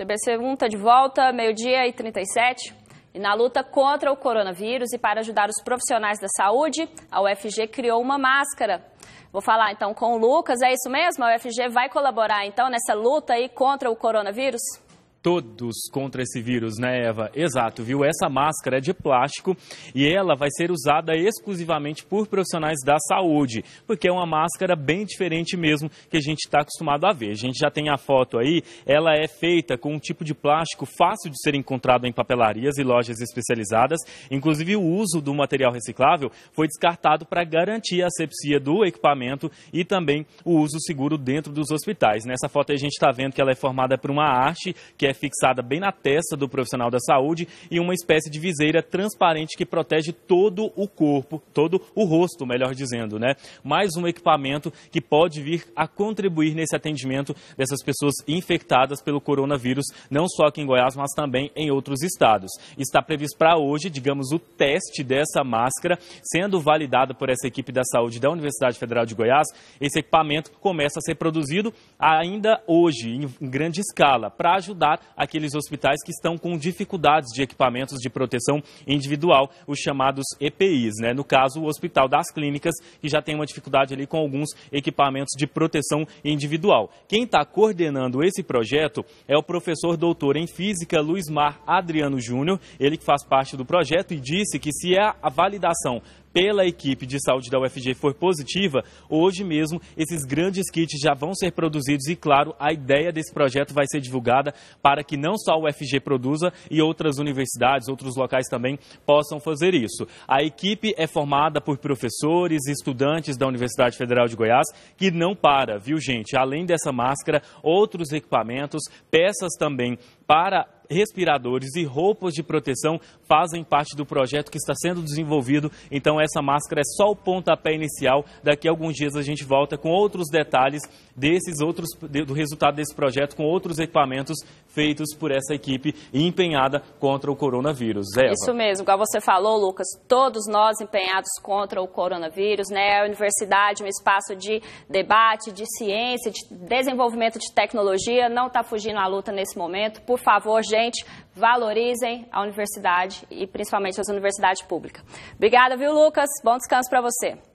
TBC1 está de volta, meio-dia e 37. E na luta contra o coronavírus e para ajudar os profissionais da saúde, a UFG criou uma máscara. Vou falar então com o Lucas, é isso mesmo? A UFG vai colaborar então nessa luta aí contra o coronavírus? todos contra esse vírus, né, Eva? Exato, viu? Essa máscara é de plástico e ela vai ser usada exclusivamente por profissionais da saúde, porque é uma máscara bem diferente mesmo que a gente está acostumado a ver. A gente já tem a foto aí, ela é feita com um tipo de plástico fácil de ser encontrado em papelarias e lojas especializadas. Inclusive, o uso do material reciclável foi descartado para garantir a asepsia do equipamento e também o uso seguro dentro dos hospitais. Nessa foto a gente está vendo que ela é formada por uma arte que é é fixada bem na testa do profissional da saúde e uma espécie de viseira transparente que protege todo o corpo, todo o rosto, melhor dizendo, né? Mais um equipamento que pode vir a contribuir nesse atendimento dessas pessoas infectadas pelo coronavírus, não só aqui em Goiás, mas também em outros estados. Está previsto para hoje, digamos, o teste dessa máscara, sendo validado por essa equipe da saúde da Universidade Federal de Goiás. Esse equipamento começa a ser produzido ainda hoje, em grande escala, para ajudar aqueles hospitais que estão com dificuldades de equipamentos de proteção individual, os chamados EPIs, né? No caso, o Hospital das Clínicas, que já tem uma dificuldade ali com alguns equipamentos de proteção individual. Quem está coordenando esse projeto é o professor doutor em física Luiz Mar Adriano Júnior, ele que faz parte do projeto e disse que se é a validação pela equipe de saúde da UFG for positiva, hoje mesmo esses grandes kits já vão ser produzidos e, claro, a ideia desse projeto vai ser divulgada para que não só a UFG produza e outras universidades, outros locais também possam fazer isso. A equipe é formada por professores e estudantes da Universidade Federal de Goiás, que não para, viu, gente? Além dessa máscara, outros equipamentos, peças também para respiradores e roupas de proteção fazem parte do projeto que está sendo desenvolvido. Então, essa máscara é só o pontapé inicial. Daqui a alguns dias a gente volta com outros detalhes desses outros, do resultado desse projeto, com outros equipamentos feitos por essa equipe empenhada contra o coronavírus. Eva. Isso mesmo, igual você falou, Lucas, todos nós empenhados contra o coronavírus, né? A universidade, é um espaço de debate, de ciência, de desenvolvimento de tecnologia, não está fugindo à luta nesse momento. Por favor, gente gente, valorizem a universidade e principalmente as universidades públicas. Obrigada, viu, Lucas? Bom descanso para você.